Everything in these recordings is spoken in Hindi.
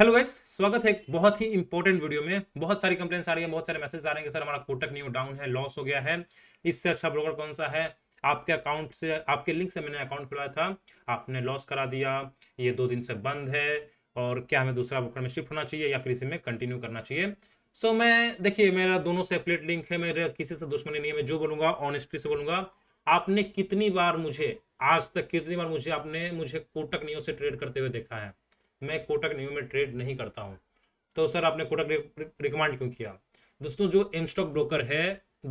हेलो गाइस स्वागत है एक बहुत ही इंपॉर्टेंट वीडियो में बहुत सारी कंप्लेन्स आ रही है बहुत सारे मैसेज आ रहे हैं कि सर हमारा कोटक न्यू डाउन है लॉस हो गया है इससे अच्छा ब्रोकर कौन सा है आपके अकाउंट से आपके लिंक से मैंने अकाउंट खुलवाया था आपने लॉस करा दिया ये दो दिन से बंद है और क्या हमें दूसरा ब्रोकर में शिफ्ट होना चाहिए या फिर इसी में कंटिन्यू करना चाहिए सो so, मैं देखिए मेरा दोनों से एफिलेट लिंक है मेरे किसी से दुश्मनी नहीं है मैं जो बोलूँगा ऑनेस्टली से बोलूँगा आपने कितनी बार मुझे आज तक कितनी बार मुझे आपने मुझे कोटक न्यू से ट्रेड करते हुए देखा है मैं कोटक न्यू में ट्रेड नहीं करता हूँ तो सर आपने कोटक रिकमेंड क्यों किया दोस्तों जो एम स्टॉक ब्रोकर है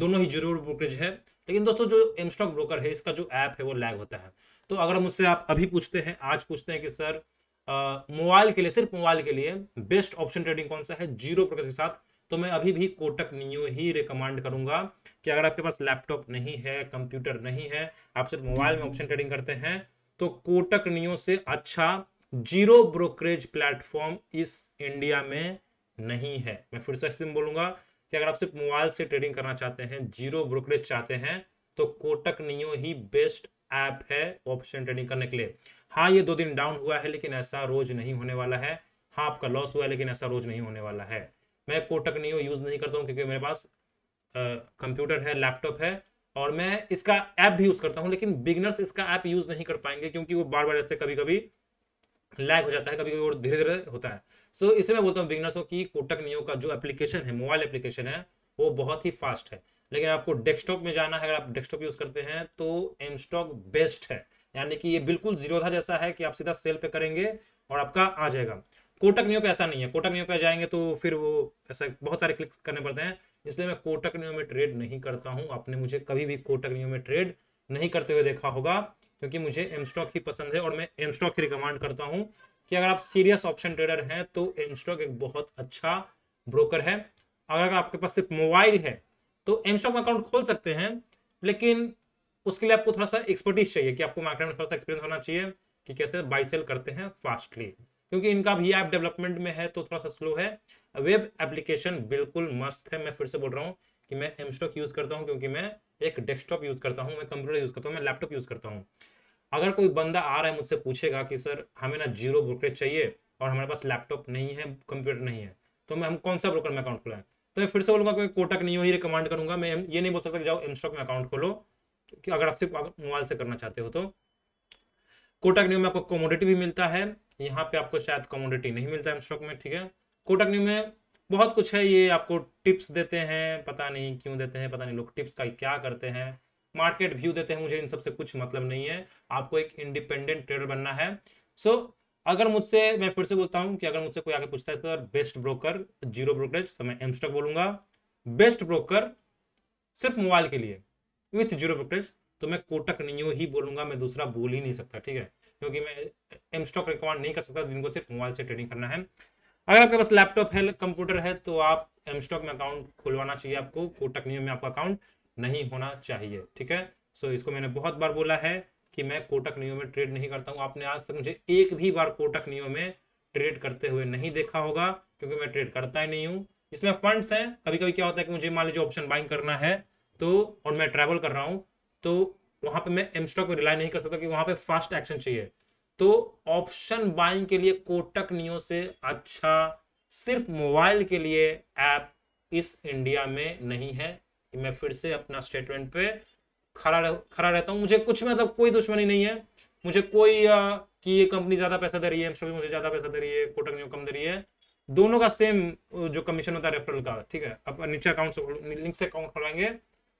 दोनों ही जीरो ब्रोकरेज है लेकिन दोस्तों जो एम स्टॉक ब्रोकर है इसका जो ऐप है वो लैग होता है तो अगर मुझसे आप अभी पूछते हैं आज पूछते हैं कि सर मोबाइल के लिए सिर्फ मोबाइल के लिए बेस्ट ऑप्शन ट्रेडिंग कौन सा है जीरो ब्रोकर के साथ तो मैं अभी भी कोटक नियो ही रिकमेंड करूंगा कि अगर आपके पास लैपटॉप नहीं है कंप्यूटर नहीं है आप सिर्फ मोबाइल में ऑप्शन ट्रेडिंग करते हैं तो कोटक नियो से अच्छा जीरो ब्रोकरेज प्लेटफॉर्म इस इंडिया में नहीं है मैं फिर से बोलूंगा कि अगर आप सिर्फ मोबाइल से ट्रेडिंग करना चाहते हैं जीरो ब्रोकरेज चाहते हैं तो कोटक नियो ही बेस्ट ऐप है ऑप्शन ट्रेडिंग करने के लिए हाँ ये दो दिन डाउन हुआ है लेकिन ऐसा रोज नहीं होने वाला है हाँ आपका लॉस हुआ है लेकिन ऐसा रोज नहीं होने वाला है मैं कोटक नियो यूज नहीं करता हूँ क्योंकि मेरे पास कंप्यूटर है लैपटॉप है और मैं इसका ऐप भी यूज करता हूँ लेकिन बिगनर्स इसका ऐप यूज नहीं कर पाएंगे क्योंकि वो बार बार ऐसे कभी कभी लैग हो जाता है कभी कभी और धीरे धीरे होता है सो so, इसलिए मैं बोलता हूँ बिगनर्स को कि कोटक नियो का जो एप्लीकेशन है मोबाइल एप्लीकेशन है वो बहुत ही फास्ट है लेकिन आपको डेस्कटॉप में जाना है अगर आप डेस्कटॉप यूज़ करते हैं तो एम स्टॉक बेस्ट है यानी कि ये बिल्कुल था जैसा है कि आप सीधा सेल पे करेंगे और आपका आ जाएगा कोटक नियो पे ऐसा नहीं है कोटक नियो पे जाएंगे तो फिर वो ऐसा बहुत सारे क्लिक करने पड़ते हैं इसलिए मैं कोटक नियो में ट्रेड नहीं करता हूँ आपने मुझे कभी भी कोटक नियो में ट्रेड नहीं करते हुए देखा होगा क्योंकि मुझे एम स्टॉक ही पसंद है और मैं एम स्टॉक ही रिकमेंड करता हूँ कि अगर आप सीरियस ऑप्शन ट्रेडर हैं तो एम स्टॉक एक बहुत अच्छा ब्रोकर है अगर आपके पास सिर्फ मोबाइल है तो एम स्टॉक में अकाउंट खोल सकते हैं लेकिन उसके लिए आपको थोड़ा सा एक्सपर्टीज चाहिए कि आपको मार्केट में थोड़ा सा एक्सपीरियंस होना चाहिए कि कैसे बाई सेल करते हैं फास्टली क्योंकि इनका भी ऐप डेवलपमेंट में है तो थोड़ा सा स्लो है वेब एप्लीकेशन बिल्कुल मस्त है मैं फिर से बोल रहा हूँ कि मैं एम स्टॉक यूज़ करता हूँ क्योंकि मैं एक डेस्कटॉप यूज़ करता हूँ मैं कंप्यूटर यूज़ करता हूँ मैं लैपटॉप यूज़ करता हूँ अगर कोई बंदा आ रहा है मुझसे पूछेगा कि सर हमें ना जीरो ब्रोकरेज चाहिए और हमारे पास लैपटॉप नहीं है कंप्यूटर नहीं है तो मैं हम कौन सा ब्रोकर में अकाउंट खुलाएं तो मैं फिर से बोलूँगा कोई कोटक नहीं हो ही रिकमेंड करूँगा मैं ये नहीं बोल सकता कि जाओ एम स्टॉक में अकाउंट खोलो कि अगर आप सिर्फ मोबाइल से करना चाहते हो तो कोटक न्यू में आपको कॉमोडिटी भी मिलता है यहाँ पे आपको शायद कॉमोडिटी नहीं मिलता एम स्टॉक में ठीक है कोटक न्यू में बहुत कुछ है ये आपको टिप्स देते हैं पता नहीं क्यों देते हैं पता नहीं लोग टिप्स का क्या करते हैं मार्केट व्यू देते हैं मुझे इन सबसे कुछ मतलब नहीं है आपको एक इंडिपेंडेंट ट्रेडर बनना है सो so, अगर मुझसे मैं फिर से बोलता हूँ कि अगर मुझसे कोई आगे पूछता है sir best broker zero brokerage तो मैं एमस्टॉक बोलूंगा बेस्ट ब्रोकर सिर्फ मोबाइल के लिए विथ जीरो ब्रोकरेज तो मैं कोटक नियो ही बोलूंगा मैं दूसरा बोल ही नहीं सकता ठीक है क्योंकि मैं एमस्टॉक रिकॉर्ड नहीं कर सकता जिनको सिर्फ मोबाइल से ट्रेडिंग करना है अगर आपके पास लैपटॉप है कंप्यूटर है तो आप एम स्टॉक में अकाउंट खुलवाना चाहिए आपको कोटक नियम में आपका अकाउंट नहीं होना चाहिए ठीक है सो so, इसको मैंने बहुत बार बोला है कि मैं कोटक नियो में ट्रेड नहीं करता हूँ आपने आज तक मुझे एक भी बार कोटक नियो में ट्रेड करते हुए नहीं देखा होगा क्योंकि मैं ट्रेड करता ही नहीं हूँ इसमें फंड्स हैं कभी कभी क्या होता है कि मुझे मान लीजिए ऑप्शन बाइंग करना है तो और मैं ट्रैवल कर रहा हूँ तो वहाँ पे मैं एम स्टॉक में रिलाई नहीं कर सकता कि वहाँ पे फास्ट एक्शन चाहिए तो ऑप्शन बाइंग के लिए कोटक नियो से अच्छा सिर्फ मोबाइल के लिए ऐप इस इंडिया में नहीं है मैं फिर से अपना स्टेटमेंट पे खड़ा रह, खड़ा रहता हूँ मुझे कुछ मतलब कोई दुश्मनी नहीं है मुझे कोई आ, कि ये कंपनी ज़्यादा पैसा दे रही है मुझे ज़्यादा पैसा दे रही है कोटक नियो कम दे रही है दोनों का सेम जो कमीशन होता है रेफरल का ठीक है अब नीचे अकाउंट से लिंक से अकाउंट खोलाएंगे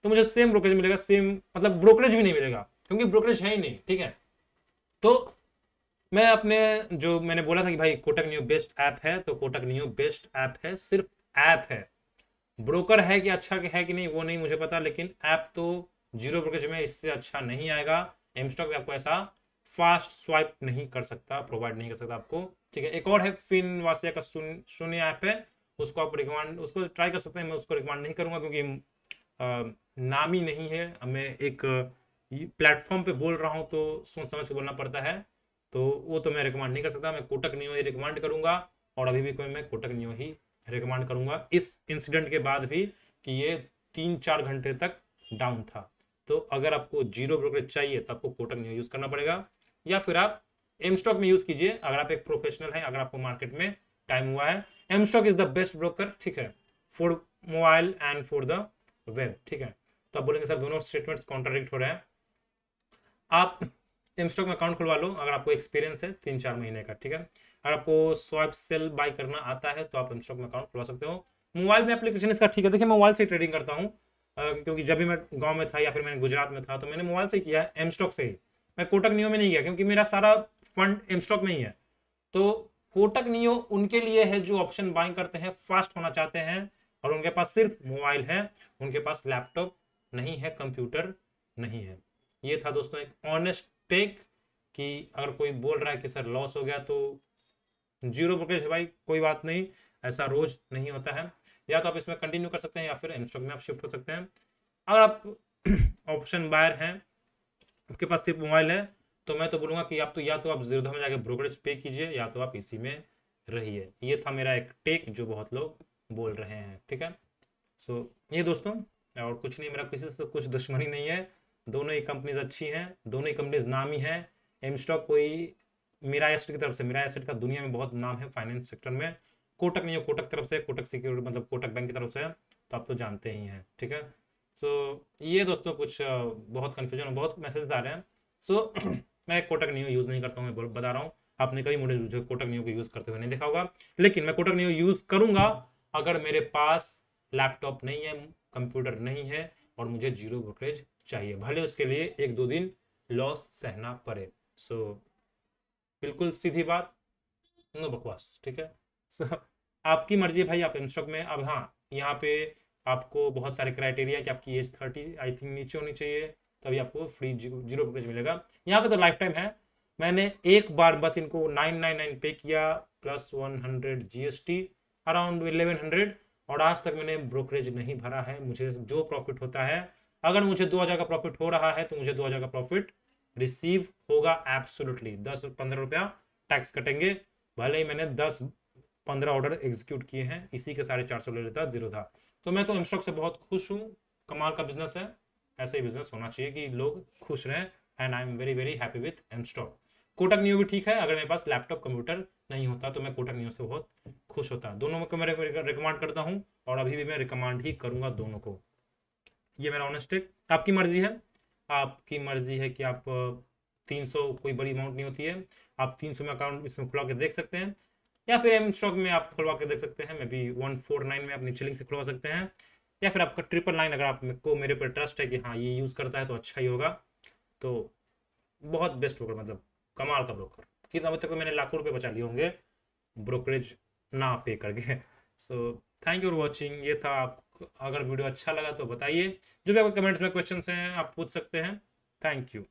तो मुझे सेम ब्रोकरेज मिलेगा सेम मतलब ब्रोकरेज भी नहीं मिलेगा क्योंकि ब्रोकरेज है ही नहीं ठीक है तो मैं अपने जो मैंने बोला था कि भाई कोटक न्यू बेस्ट ऐप है तो कोटक न्यू बेस्ट ऐप है सिर्फ ऐप है ब्रोकर है कि अच्छा है कि नहीं वो नहीं मुझे पता लेकिन ऐप तो जीरो ब्रोकेज में इससे अच्छा नहीं आएगा एम स्टॉक आपको ऐसा फास्ट स्वाइप नहीं कर सकता प्रोवाइड नहीं कर सकता आपको ठीक है एक और है फिन वासिया का शून्य सुन, ऐप है उसको आप रिकमेंड उसको ट्राई कर सकते हैं मैं उसको रिकमेंड नहीं करूँगा क्योंकि नामी नहीं है मैं एक प्लेटफॉर्म पे बोल रहा हूँ तो सोच समझ के बोलना पड़ता है तो वो तो मैं रिकमेंड नहीं कर सकता मैं कोटक नियो ही रिकमेंड करूंगा और अभी भी कोई मैं कोटक नियो ही रिकमेंड करूंगा इस इंसिडेंट के बाद भी कि ये तीन चार घंटे तक डाउन था तो अगर आपको जीरो ब्रोकरेज चाहिए तो आपको कोटक नियो यूज़ करना पड़ेगा या फिर आप एम स्टॉक में यूज़ कीजिए अगर आप एक प्रोफेशनल हैं अगर आपको मार्केट में टाइम हुआ है mStock is the best broker ठीक है for mobile and for the web ठीक है तो आप बोलेंगे सर दोनों स्टेटमेंट्स कॉन्ट्राडिक्ट हो रहे हैं आप एम स्टॉक में अकाउंट खुलवा लो अगर आपको एक्सपीरियंस है तीन चार महीने का ठीक है अगर आपको स्वाइप सेल बाय करना आता है तो आप एम स्टॉक में अकाउंट खुलवा सकते हो मोबाइल में एप्लीकेशन इसका ठीक है देखिए मैं मोबाइल से ट्रेडिंग करता हूँ क्योंकि जब भी मैं गाँव में था या फिर मैंने गुजरात में था तो मैंने मोबाइल से किया एम स्टॉक से ही मैं कोटक नियो में नहीं गया क्योंकि मेरा सारा फंड एम स्टॉक में ही है तो कोटक नियो उनके लिए है जो ऑप्शन बाइंग करते हैं फास्ट होना चाहते हैं और उनके पास सिर्फ मोबाइल है उनके पास लैपटॉप नहीं है कंप्यूटर नहीं है ये था दोस्तों एक ऑनेस्ट टेक कि अगर कोई बोल रहा है कि सर लॉस हो गया तो जीरो ब्रोकेज है भाई कोई बात नहीं ऐसा रोज नहीं होता है या तो आप इसमें कंटिन्यू कर सकते हैं या फिर स्टॉक में आप शिफ्ट हो सकते हैं अगर आप ऑप्शन बायर हैं आपके पास सिर्फ मोबाइल है तो मैं तो बोलूँगा कि आप तो या तो आप जीरोधा में जाकर ब्रोकरेज पे कीजिए या तो आप इसी में रहिए ये था मेरा एक टेक जो बहुत लोग बोल रहे हैं ठीक है सो so, ये दोस्तों और कुछ नहीं मेरा किसी से तो कुछ दुश्मनी नहीं है दोनों ही कंपनीज अच्छी हैं दोनों ही कंपनीज नामी हैं एम स्टॉक कोई मीरा एसेट की तरफ से मीरा एसेट का दुनिया में बहुत नाम है फाइनेंस सेक्टर में कोटक नहीं है कोटक तरफ से कोटक सिक्योरिटी मतलब कोटक बैंक की तरफ से तो आप तो जानते ही हैं ठीक है सो so, ये दोस्तों कुछ बहुत कन्फ्यूजन बहुत मैसेज आ रहे हैं सो so, मैं कोटक न्यू यूज़ नहीं करता हूँ मैं बता रहा हूँ आपने कभी मुझे कोटक न्यू को यूज़ करते हुए नहीं देखा होगा लेकिन मैं कोटक न्यू यूज़ करूँगा अगर मेरे पास लैपटॉप नहीं है कंप्यूटर नहीं है और मुझे जीरो ब्रोकरेज चाहिए भले उसके लिए एक दो दिन लॉस सहना पड़े सो so, बिल्कुल सीधी बात नो बकवास ठीक है सो so, आपकी मर्जी भाई आप इंस्टॉक में अब हाँ यहाँ पे आपको बहुत सारे क्राइटेरिया कि आपकी एज थर्टी आई थिंक नीचे होनी चाहिए तभी आपको फ्री जीरो ब्रोकरेज मिलेगा यहाँ पे तो लाइफ टाइम है मैंने एक बार बस इनको नाइन नाइन नाइन पे किया plus one hundred G S T around eleven hundred और आज तक मैंने ब्रोकरेज नहीं भरा है मुझे जो प्रॉफिट होता है अगर मुझे दो हजार का प्रॉफिट हो रहा है तो मुझे दो हजार का प्रॉफिट रिसीव होगा एब्सोलुटली दस पंद्रह रुपया टैक्स कटेंगे भले ही मैंने दस पंद्रह ऑर्डर एग्जीक्यूट किए हैं इसी के साढ़े चार सौ ले लेता जीरो था तो मैं तो इमस्टॉक से बहुत खुश हूँ कमाल का बिजनेस है ऐसे ही बिजनेस होना चाहिए कि लोग खुश रहें and I am very very happy with mStock Kotak Neo भी ठीक है अगर मेरे पास लैपटॉप कंप्यूटर नहीं होता तो मैं कोटक न्यू से बहुत खुश होता दोनों को मैं रिकमेंड करता हूँ और अभी भी मैं रिकमेंड ही करूँगा दोनों को ये मेरा ऑनेस्ट है आपकी मर्जी है आपकी मर्जी है कि आप तीन सौ कोई बड़ी अमाउंट नहीं होती है आप तीन सौ में अकाउंट इसमें खुला के देख सकते हैं या फिर एम स्टॉक में आप खुलवा के देख सकते हैं maybe one four nine में आप नीचे से खुलवा सकते हैं या फिर आपका ट्रिपल नाइन अगर आप को मेरे पर ट्रस्ट है कि हाँ ये यूज़ करता है तो अच्छा ही होगा तो बहुत बेस्ट ब्रोकर मतलब कमाल का ब्रोकर कितना अभी तक मैंने लाखों रुपये बचा लिए होंगे ब्रोकरेज ना पे करके so thank you for watching ये था आप अगर वीडियो अच्छा लगा तो बताइए जो भी आपके कमेंट्स में क्वेश्चन हैं आप पूछ सकते हैं थैंक यू